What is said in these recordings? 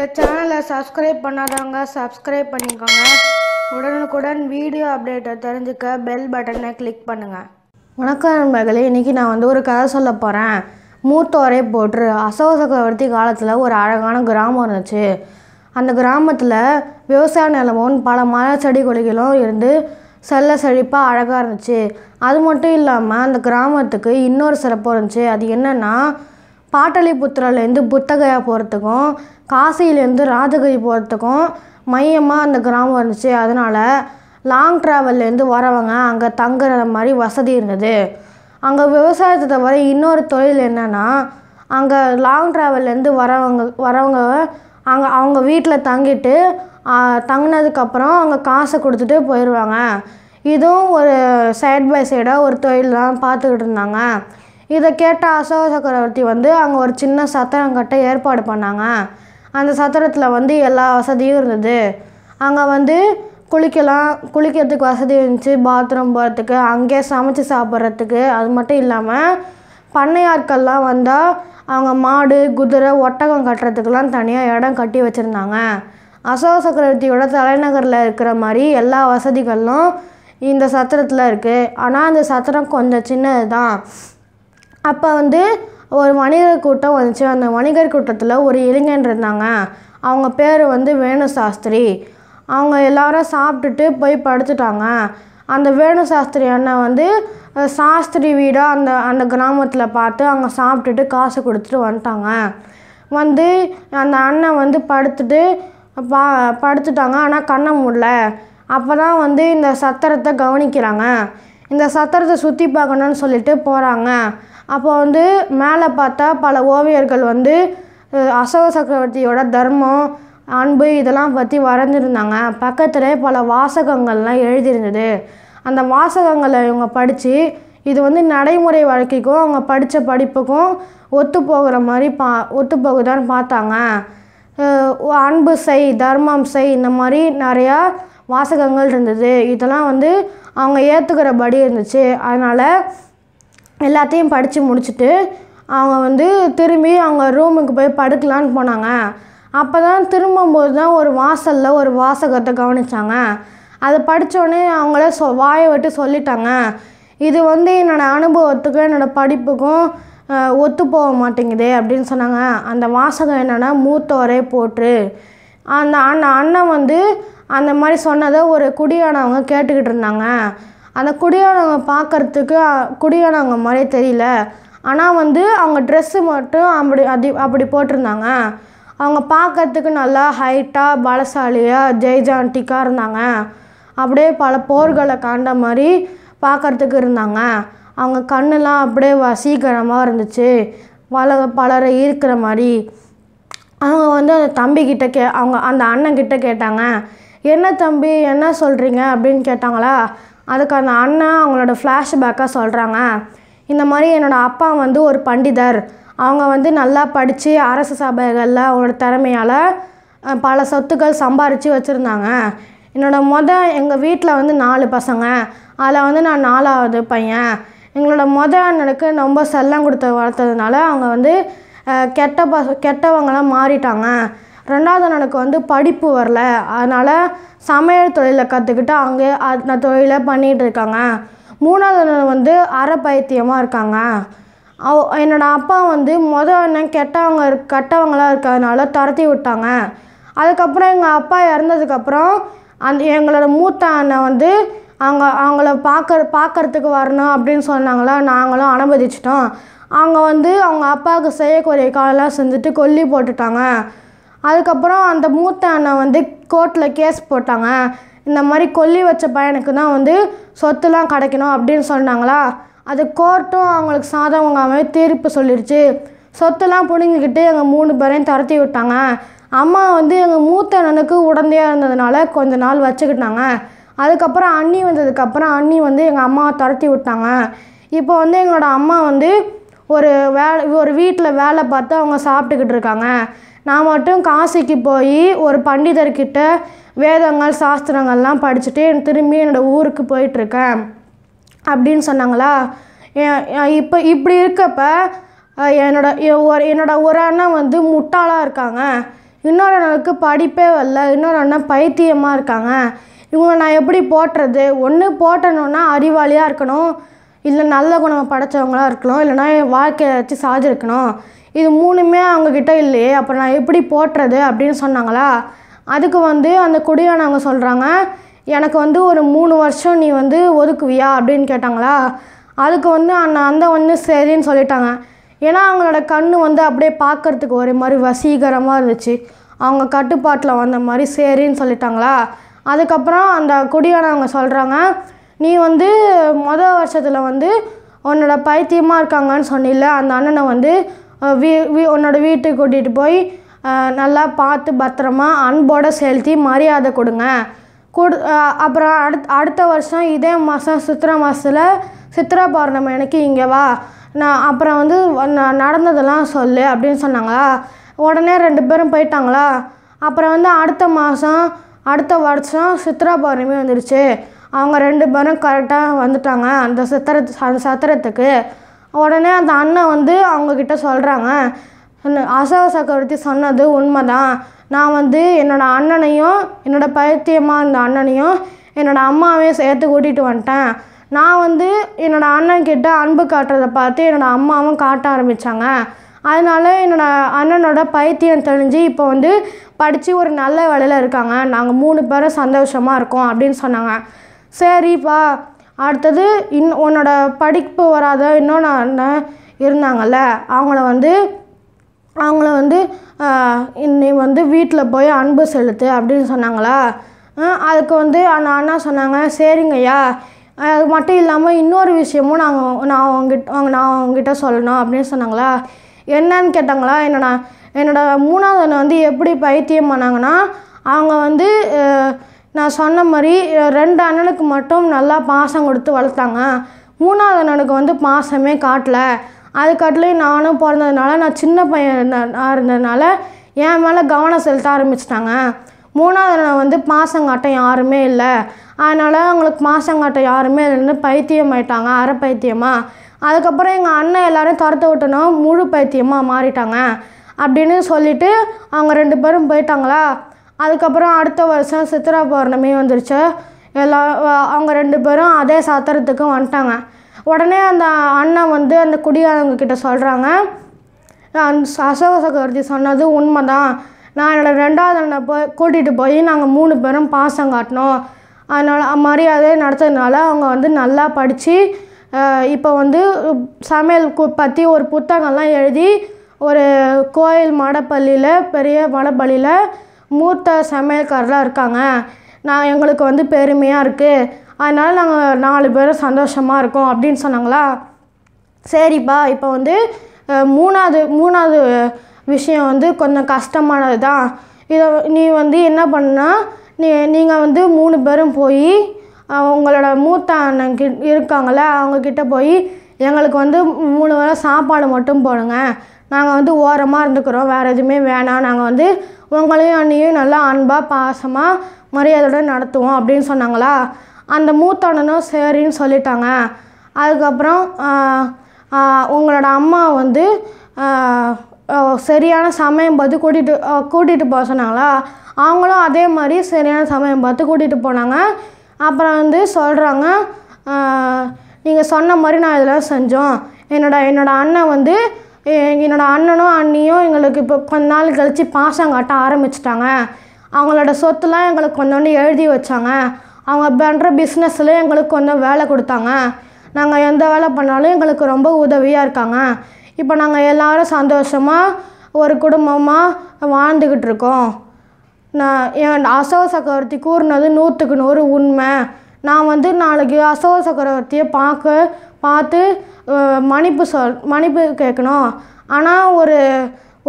இந்த சேனலை சப்ஸ்கிரைப் பண்ணாதவங்க சப்ஸ்கிரைப் பண்ணிக்கோங்க உடனுக்குடன் வீடியோ அப்டேட்டை தெரிஞ்சுக்க பெல் பட்டனை கிளிக் பண்ணுங்கள் வணக்கம் நண்பர்களே இன்றைக்கி நான் வந்து ஒரு கதை சொல்ல போகிறேன் மூத்தோரை போற்று அசோக சக்கரவர்த்தி காலத்தில் ஒரு அழகான கிராமம் இருந்துச்சு அந்த கிராமத்தில் விவசாய நிலமும் பல மர செடி கொடிகளும் இருந்து செல்ல செழிப்பாக அழகாக இருந்துச்சு அது மட்டும் இல்லாமல் அந்த கிராமத்துக்கு இன்னொரு சிறப்பு இருந்துச்சு அது என்னென்னா பாட்டலிபுத்திராலேருந்து புத்தகையாக போகிறதுக்கும் காசியிலேருந்து ராஜகிரி போகிறதுக்கும் மையமாக அந்த கிராமம் இருந்துச்சு அதனால் லாங் ட்ராவல்லேருந்து வரவங்க அங்கே தங்குற மாதிரி வசதி இருந்தது அங்கே விவசாயத்தை தவிர இன்னொரு தொழில் என்னென்னா அங்கே லாங் ட்ராவல்லேருந்து வரவங்க வரவங்க அங்கே அவங்க வீட்டில் தங்கிட்டு தங்கினதுக்கப்புறம் அவங்க காசை கொடுத்துட்டு போயிடுவாங்க இதுவும் ஒரு சைட் பை சைடாக ஒரு தொழில் தான் பார்த்துக்கிட்டு இருந்தாங்க இதை கேட்ட அசோக சக்கரவர்த்தி வந்து அங்கே ஒரு சின்ன சத்திரம் கட்ட ஏற்பாடு பண்ணாங்க அந்த சத்திரத்தில் வந்து எல்லா வசதியும் இருந்தது அங்கே வந்து குளிக்கலாம் குளிக்கிறதுக்கு வசதி இருந்துச்சு பாத்ரூம் போகிறதுக்கு அங்கேயே சமைச்சு சாப்பிட்றதுக்கு அது மட்டும் இல்லாமல் பண்ணையாட்கள்லாம் வந்தால் அவங்க மாடு குதிரை ஒட்டகம் கட்டுறதுக்கெலாம் தனியாக இடம் கட்டி வச்சுருந்தாங்க அசோக சக்கரவர்த்தியோட தலைநகரில் இருக்கிற மாதிரி எல்லா வசதிகளும் இந்த சத்திரத்தில் இருக்குது ஆனால் அந்த சத்திரம் கொஞ்சம் சின்னது தான் அப்போ வந்து ஒரு வணிகர் கூட்டம் வந்துச்சு அந்த வணிகர் கூட்டத்தில் ஒரு இளைஞன் இருந்தாங்க அவங்க பேர் வந்து வேணு சாஸ்திரி அவங்க எல்லாரும் சாப்பிட்டுட்டு போய் படுத்துட்டாங்க அந்த வேணு சாஸ்திரி அண்ணன் வந்து சாஸ்திரி வீடாக அந்த அந்த கிராமத்தில் பார்த்து அவங்க சாப்பிட்டுட்டு காசு கொடுத்துட்டு வந்துட்டாங்க வந்து அந்த அண்ணன் வந்து படுத்துட்டு பா படுத்துட்டாங்க ஆனால் கண்ண முடில அப்போ தான் வந்து இந்த சத்திரத்தை கவனிக்கிறாங்க இந்த சத்திரத்தை சுற்றி பார்க்கணுன்னு சொல்லிட்டு போகிறாங்க அப்போ வந்து மேலே பார்த்தா பல ஓவியர்கள் வந்து அசோக சக்கரவர்த்தியோட தர்மம் அன்பு இதெல்லாம் பற்றி வரைஞ்சிருந்தாங்க பக்கத்தில் பல வாசகங்கள்லாம் எழுதியிருந்தது அந்த வாசகங்களை இவங்க படித்து இது வந்து நடைமுறை வாழ்க்கைக்கும் அவங்க படித்த படிப்புக்கும் ஒத்து போகிற மாதிரி பா ஒத்து போகுதான்னு பார்த்தாங்க அன்பு செய் தர்மம் செய் இந்த மாதிரி நிறையா வாசகங்கள் இருந்தது இதெல்லாம் வந்து அவங்க ஏற்றுக்கிறபடி இருந்துச்சு அதனால் எல்லாத்தையும் படித்து முடிச்சுட்டு அவங்க வந்து திரும்பி அவங்க ரூமுக்கு போய் படுக்கலான்னு போனாங்க அப்போ தான் திரும்பும்போது தான் ஒரு வாசலில் ஒரு வாசகத்தை கவனித்தாங்க அதை படித்தோடனே அவங்கள சொ வாயை விட்டு சொல்லிட்டாங்க இது வந்து என்னோடய அனுபவத்துக்கும் என்னோடய படிப்புக்கும் ஒத்து போக மாட்டேங்குது அப்படின்னு சொன்னாங்க அந்த வாசகம் என்னென்னா மூத்தோரே போட்டு அந்த அண்ணன் அண்ணன் வந்து அந்த மாதிரி சொன்னதை ஒரு குடியானவங்க கேட்டுக்கிட்டு இருந்தாங்க அந்த குடியானவங்க பார்க்குறதுக்கு குடியானவங்க மாதிரியே தெரியல ஆனால் வந்து அவங்க ட்ரெஸ்ஸு மட்டும் அப்படி அது அப்படி போட்டிருந்தாங்க அவங்க பார்க்கறதுக்கு நல்லா ஹைட்டாக பலசாலியாக ஜெய்ஜாண்டிக்காக இருந்தாங்க அப்படியே பல போர்களை காண்ட மாதிரி பார்க்குறதுக்கு இருந்தாங்க அவங்க கண்ணெலாம் அப்படியே வசீகரமாக இருந்துச்சு பல பலரை இருக்கிற மாதிரி அவங்க வந்து அந்த தம்பிக்கிட்ட கே அவங்க அந்த அண்ணன் கிட்ட கேட்டாங்க என்ன தம்பி என்ன சொல்கிறீங்க அப்படின்னு கேட்டாங்களா அதுக்கு அந்த அண்ணன் அவங்களோட ஃப்ளாஷ்பேக்காக சொல்கிறாங்க இந்த மாதிரி என்னோடய அப்பா வந்து ஒரு பண்டிதர் அவங்க வந்து நல்லா படித்து அரசு சபைகளில் அவங்களோட திறமையால் பல சொத்துக்கள் சம்பாரித்து வச்சுருந்தாங்க என்னோடய மொதல் எங்கள் வீட்டில் வந்து நாலு பசங்க அதில் வந்து நான் நாலாவது பையன் எங்களோட மொதல் அண்ணனுக்கு ரொம்ப செல்லம் கொடுத்து வளர்த்ததுனால அவங்க வந்து கெட்ட ப கெட்டவங்களாம் மாறிட்டாங்க ரெண்டாவது அண்ணனுக்கு வந்து படிப்பு வரல அதனால் சமையல் தொழிலை கற்றுக்கிட்டு அங்கே அந்த தொழிலை பண்ணிகிட்டு இருக்காங்க மூணாவது அண்ணன் வந்து அரை பைத்தியமாக இருக்காங்க அவ என்னோடய அப்பா வந்து மொதல் அண்ணன் கெட்டவங்க கெட்டவங்களாக இருக்கிறதுனால துரத்தி விட்டாங்க அதுக்கப்புறம் எங்கள் அப்பா இறந்ததுக்கப்புறம் அந்த எங்களோட மூத்த அண்ணன் வந்து அவங்க அவங்கள பார்க்குற பார்க்குறதுக்கு வரணும் அப்படின்னு சொன்னாங்களா நாங்களும் அனுமதிச்சிட்டோம் அவங்க வந்து அவங்க அப்பாவுக்கு செய்யக்கூடிய காலெல்லாம் செஞ்சுட்டு கொல்லி போட்டுட்டாங்க அதுக்கப்புறம் அந்த மூத்த அண்ணன் வந்து கோர்ட்டில் கேஸ் போட்டாங்க இந்த மாதிரி கொல்லி வச்ச பையனுக்கு தான் வந்து சொத்துலாம் கிடைக்கணும் அப்படின்னு சொன்னாங்களா அது கோர்ட்டும் அவங்களுக்கு சாதகமாகவே தீர்ப்பு சொல்லிடுச்சு சொத்தெல்லாம் பிடுங்கிக்கிட்டு எங்கள் மூணு பேரையும் துரத்தி விட்டாங்க அம்மா வந்து எங்கள் மூத்த அண்ணனுக்கு உடந்தையாக இருந்ததுனால கொஞ்ச நாள் வச்சுக்கிட்டாங்க அதுக்கப்புறம் அண்ணி வந்ததுக்கப்புறம் அண்ணி வந்து எங்கள் அம்மாவை துரத்தி விட்டாங்க இப்போ வந்து எங்களோட அம்மா வந்து ஒரு வே ஒரு வீட்டில் வேலை பார்த்து அவங்க சாப்பிட்டுக்கிட்டு இருக்காங்க நான் மட்டும் காசிக்கு போய் ஒரு பண்டிதர்கிட்ட வேதங்கள் சாஸ்திரங்கள்லாம் படிச்சுட்டு திரும்பி என்னோடய ஊருக்கு போயிட்டுருக்கேன் அப்படின்னு சொன்னாங்களா இப்போ இப்படி இருக்கப்ப என்னோட என்னோடய ஒரு அண்ணன் வந்து முட்டாளாக இருக்காங்க இன்னொரு அண்ணனுக்கு படிப்பே வரல இன்னொரு அண்ணன் பைத்தியமாக இருக்காங்க இவங்க நான் எப்படி போட்டுறது ஒன்று போட்டணுன்னா அறிவாளியாக இருக்கணும் இல்லை நல்ல குணம் படைத்தவங்களாக இருக்கணும் இல்லைனா என் வாழ்க்கையை வச்சு சாதிருக்கணும் இது மூணுமே அவங்கக்கிட்ட இல்லையே அப்போ நான் எப்படி போட்டுறது அப்படின்னு சொன்னாங்களா அதுக்கு வந்து அந்த குடியானவங்க சொல்கிறாங்க எனக்கு வந்து ஒரு மூணு வருஷம் நீ வந்து ஒதுக்குவியா அப்படின்னு கேட்டாங்களா அதுக்கு வந்து அண்ணன் அந்த வந்து சரின்னு சொல்லிட்டாங்க ஏன்னா அவங்களோட கண் வந்து அப்படியே பார்க்குறதுக்கு ஒரு மாதிரி வசீகரமாக இருந்துச்சு அவங்க கட்டுப்பாட்டில் வந்த மாதிரி சரின்னு சொல்லிட்டாங்களா அதுக்கப்புறம் அந்த குடியானவங்க சொல்கிறாங்க நீ வந்து மொதல் வருஷத்தில் வந்து உன்னோட பைத்தியமாக இருக்காங்கன்னு சொன்னில்ல அந்த அண்ணனை வந்து வீ வீ உன்னோட வீட்டுக்கு கூட்டிகிட்டு போய் நல்லா பார்த்து பத்திரமா அன்போடு செலுத்தி மரியாதை கொடுங்க கொடு அப்புறம் அடுத் அடுத்த வருஷம் இதே மாதம் சித்திரை மாதத்தில் சித்திரா பௌர்ணமி எனக்கு இங்கே வா நான் அப்புறம் வந்து நான் நடந்ததெல்லாம் சொல்லு அப்படின்னு சொன்னாங்களா உடனே ரெண்டு பேரும் போயிட்டாங்களா அப்புறம் வந்து அடுத்த மாதம் அடுத்த வருஷம் சித்ரா பௌர்ணமி வந்துடுச்சு அவங்க ரெண்டு பேரும் கரெக்டாக வந்துட்டாங்க அந்த சத்திரத்து அந்த சத்திரத்துக்கு உடனே அந்த அண்ணன் வந்து அவங்கக்கிட்ட சொல்கிறாங்க அசோக சக்கரவர்த்தி சொன்னது உண்மைதான் நான் வந்து என்னோடய அண்ணனையும் என்னோடய பைத்தியமாக இருந்த அண்ணனையும் என்னோடய அம்மாவையும் சேர்த்து கூட்டிகிட்டு வந்துட்டேன் நான் வந்து என்னோடய அண்ணன்கிட்ட அன்பு காட்டுறதை பார்த்து என்னோடய அம்மாவும் காட்ட ஆரம்பித்தாங்க அதனால என்னோடய அண்ணனோட பைத்தியம் தெரிஞ்சு இப்போ வந்து படித்து ஒரு நல்ல வேலையில் இருக்காங்க நாங்கள் மூணு பேரும் சந்தோஷமாக இருக்கோம் அப்படின்னு சொன்னாங்க சரிப்பா அடுத்தது இன் உன்னோட படிப்பு வராத இன்னொன்று இருந்தாங்கள்ல அவங்கள வந்து அவங்கள வந்து இன்னை வந்து வீட்டில் போய் அன்பு செலுத்து அப்படின்னு சொன்னாங்களா அதுக்கு வந்து அந்த அண்ணா சொன்னாங்க சரிங்கய்யா அது மட்டும் இல்லாமல் இன்னொரு விஷயமும் நாங்கள் நான் அவங்ககிட்ட அவங்க நான் அவங்ககிட்ட சொல்லணும் அப்படின்னு சொன்னாங்களா என்னன்னு கேட்டாங்களா என்னோட என்னோட மூணாவது அண்ணன் வந்து எப்படி பைத்தியம் பண்ணாங்கன்னா அவங்க வந்து நான் சொன்ன மாதிரி ரெண்டு அண்ணனுக்கு மட்டும் நல்லா பாசம் கொடுத்து வளர்த்தாங்க மூணாவது அண்ணனுக்கு வந்து பாசமே காட்டலை அதுக்காட்டிலையும் நானும் பிறந்ததுனால நான் சின்ன பையன் இருந்ததுனால என் மேலே கவனம் செலுத்த ஆரம்பிச்சிட்டாங்க மூணாவது அண்ணன் வந்து பாசம் காட்ட யாருமே இல்லை அதனால் அவங்களுக்கு பாசம் காட்ட யாருமே இல்லைன்னு பைத்தியம் ஆயிட்டாங்க அரை பைத்தியமாக அதுக்கப்புறம் எங்கள் அண்ணன் எல்லோரும் துரத்து விட்டனா முழு பைத்தியமாக மாறிட்டாங்க அப்படின்னு சொல்லிவிட்டு அவங்க ரெண்டு பேரும் போயிட்டாங்களா அதுக்கப்புறம் அடுத்த வருஷம் சித்ரா பௌர்ணமி வந்துருச்சு எல்லா அவங்க ரெண்டு பேரும் அதே சாத்திரத்துக்கு வந்துட்டாங்க உடனே அந்த அண்ணன் வந்து அந்த குடியானவங்க கிட்ட சொல்கிறாங்க அசோக சக்கரவர்த்தி சொன்னது உண்மை தான் நான் என்னோடய ரெண்டாவது அண்ணன் போய் கூட்டிகிட்டு போய் நாங்கள் மூணு பேரும் பாசம் காட்டினோம் அதனால் மரியாதை நடத்துறதுனால அவங்க வந்து நல்லா படித்து இப்போ வந்து சமையல் பற்றி ஒரு புத்தகம்லாம் எழுதி ஒரு கோயில் மடப்பள்ளியில் பெரிய மடப்பள்ளியில் மூத்த சமையல்காரராக இருக்காங்க நான் எங்களுக்கு வந்து பெருமையாக இருக்குது அதனால் நாங்கள் நாலு பேரும் சந்தோஷமாக இருக்கோம் அப்படின்னு சொன்னாங்களா சரிப்பா இப்போ வந்து மூணாவது மூணாவது விஷயம் வந்து கொஞ்சம் கஷ்டமானது தான் இதை நீ வந்து என்ன பண்ணால் நீ நீங்கள் வந்து மூணு பேரும் போய் உங்களோட மூத்த அண்ணன் இருக்காங்களே அவங்கக்கிட்ட போய் எங்களுக்கு வந்து மூணு வேளை சாப்பாடு மட்டும் போடுங்க நாங்கள் வந்து ஓரமாக இருந்துக்கிறோம் வேறு எதுவுமே வேணாம் நாங்கள் வந்து உங்களையும் அண்ணியும் நல்லா அன்பாக பாசமாக மரியாதையோட நடத்துவோம் அப்படின்னு சொன்னாங்களா அந்த அண்ணனும் சரின்னு சொல்லிட்டாங்க அதுக்கப்புறம் உங்களோட அம்மா வந்து சரியான சமயம் பார்த்து கூட்டிகிட்டு கூட்டிகிட்டு போக சொன்னாங்களா அவங்களும் அதே மாதிரி சரியான சமயம் பார்த்து கூட்டிகிட்டு போனாங்க அப்புறம் வந்து சொல்கிறாங்க நீங்கள் சொன்ன மாதிரி நான் இதெல்லாம் செஞ்சோம் என்னோட என்னோடய அண்ணன் வந்து என்னோட அண்ணனும் அண்ணியும் எங்களுக்கு இப்போ கொஞ்ச நாள் கழித்து பாசம் காட்ட ஆரம்பிச்சிட்டாங்க அவங்களோட சொத்துலாம் எங்களுக்கு கொஞ்சோண்டு எழுதி வச்சாங்க அவங்க பண்ணுற பிஸ்னஸில் எங்களுக்கு கொஞ்சம் வேலை கொடுத்தாங்க நாங்கள் எந்த வேலை பண்ணாலும் எங்களுக்கு ரொம்ப உதவியாக இருக்காங்க இப்போ நாங்கள் எல்லோரும் சந்தோஷமாக ஒரு குடும்பமாக வாழ்ந்துக்கிட்டு இருக்கோம் நான் என் அசோக சக்கரவர்த்தி கூறினது நூற்றுக்கு நூறு உண்மை நான் வந்து நாளைக்கு அசோக சக்கரவர்த்தியை பார்க்க பார்த்து மன்னிப்பு சொல் மன்னிப்பு கேட்கணும் ஆனால் ஒரு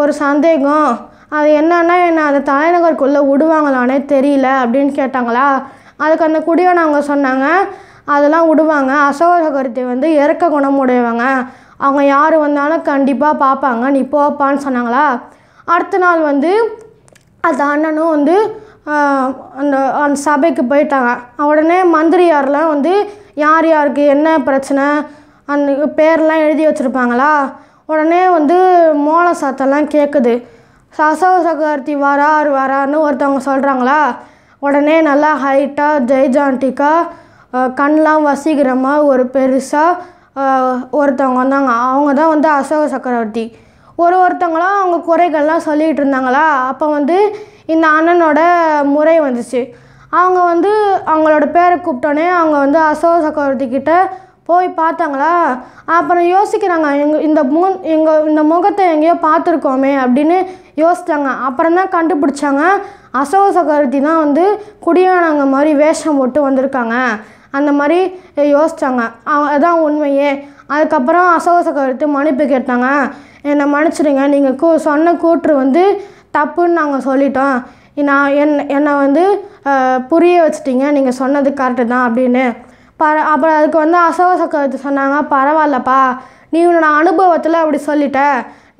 ஒரு சந்தேகம் அது என்னன்னா என்னை அந்த தலைநகருக்குள்ளே விடுவாங்களானே தெரியல அப்படின்னு கேட்டாங்களா அதுக்கு அந்த குடியோன் அவங்க சொன்னாங்க அதெல்லாம் விடுவாங்க அசோக சக்கரவர்த்தி வந்து இறக்க குணமுடையவங்க அவங்க யார் வந்தாலும் கண்டிப்பாக பார்ப்பாங்க நீ போப்பான்னு சொன்னாங்களா அடுத்த நாள் வந்து அந்த அண்ணனும் வந்து அந்த அந்த சபைக்கு போயிட்டாங்க உடனே மந்திரியார்லாம் வந்து யார் யாருக்கு என்ன பிரச்சனை அந்த பேர்லாம் எழுதி வச்சுருப்பாங்களா உடனே வந்து மோள சத்தம்லாம் கேட்குது சசவ சக்கரவர்த்தி வரார் வரான்னு ஒருத்தவங்க சொல்கிறாங்களா உடனே நல்லா ஹைட்டாக ஜெய்ஜான்டிக்காக கண்ணெலாம் வசீகரமாக ஒரு பெருசாக ஒருத்தவங்க வந்தாங்க அவங்க தான் வந்து அசோக சக்கரவர்த்தி ஒரு ஒருத்தவங்களாம் அவங்க குறைகள்லாம் சொல்லிகிட்டு இருந்தாங்களா அப்போ வந்து இந்த அண்ணனோட முறை வந்துச்சு அவங்க வந்து அவங்களோட பேரை கூப்பிட்டோன்னே அவங்க வந்து அசோக சக்கரவர்த்தி கிட்ட போய் பார்த்தாங்களா அப்புறம் யோசிக்கிறாங்க எங்கள் இந்த மு எங்கள் இந்த முகத்தை எங்கேயோ பார்த்துருக்கோமே அப்படின்னு யோசித்தாங்க அப்புறம் தான் கண்டுபிடிச்சாங்க அசோக சக்கரவர்த்தி தான் வந்து குடியானவங்க மாதிரி வேஷம் போட்டு வந்திருக்காங்க அந்த மாதிரி யோசித்தாங்க அதான் உண்மையே அதுக்கப்புறம் அசோக கருத்து மன்னிப்பு கேட்டாங்க என்னை மன்னிச்சிடுங்க நீங்கள் கூ சொன்ன கூற்று வந்து தப்புன்னு நாங்கள் சொல்லிட்டோம் நான் என் என்னை வந்து புரிய வச்சிட்டிங்க நீங்கள் சொன்னது கரெக்டு தான் அப்படின்னு பர அப்புறம் அதுக்கு வந்து அசோச கருத்து சொன்னாங்க பரவாயில்லப்பா நீ உன்னோட அனுபவத்தில் அப்படி சொல்லிட்ட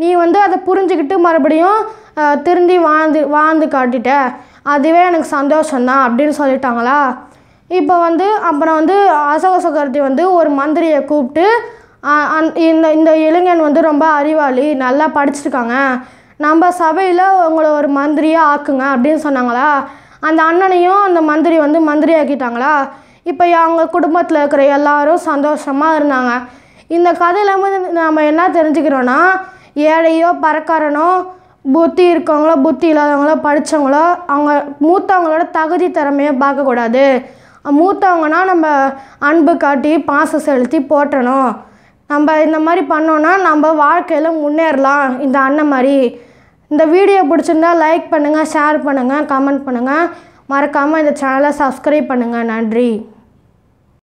நீ வந்து அதை புரிஞ்சுக்கிட்டு மறுபடியும் திருந்தி வாழ்ந்து வாழ்ந்து காட்டிட்ட அதுவே எனக்கு சந்தோஷந்தான் அப்படின்னு சொல்லிட்டாங்களா இப்போ வந்து அப்புறம் வந்து அசோச கருத்தி வந்து ஒரு மந்திரியை கூப்பிட்டு இந்த இந்த இளைஞன் வந்து ரொம்ப அறிவாளி நல்லா படிச்சிருக்காங்க நம்ம சபையில் உங்களை ஒரு மந்திரியாக ஆக்குங்க அப்படின்னு சொன்னாங்களா அந்த அண்ணனையும் அந்த மந்திரி வந்து மந்திரி ஆக்கிட்டாங்களா இப்போ அவங்க குடும்பத்தில் இருக்கிற எல்லாரும் சந்தோஷமாக இருந்தாங்க இந்த கதையில் வந்து நம்ம என்ன தெரிஞ்சுக்கிறோன்னா ஏழையோ பறக்காரனோ புத்தி இருக்கவங்களோ புத்தி இல்லாதவங்களோ படித்தவங்களோ அவங்க மூத்தவங்களோட தகுதி திறமையோ பார்க்கக்கூடாது மூத்தவங்கன்னா நம்ம அன்பு காட்டி பாசம் செலுத்தி போட்டணும் நம்ம இந்த மாதிரி பண்ணோன்னா நம்ம வாழ்க்கையில் முன்னேறலாம் இந்த அண்ணன் மாதிரி இந்த வீடியோ பிடிச்சிருந்தா லைக் பண்ணுங்கள் ஷேர் பண்ணுங்கள் கமெண்ட் பண்ணுங்கள் மறக்காமல் இந்த சேனலை சப்ஸ்கிரைப் பண்ணுங்கள் நன்றி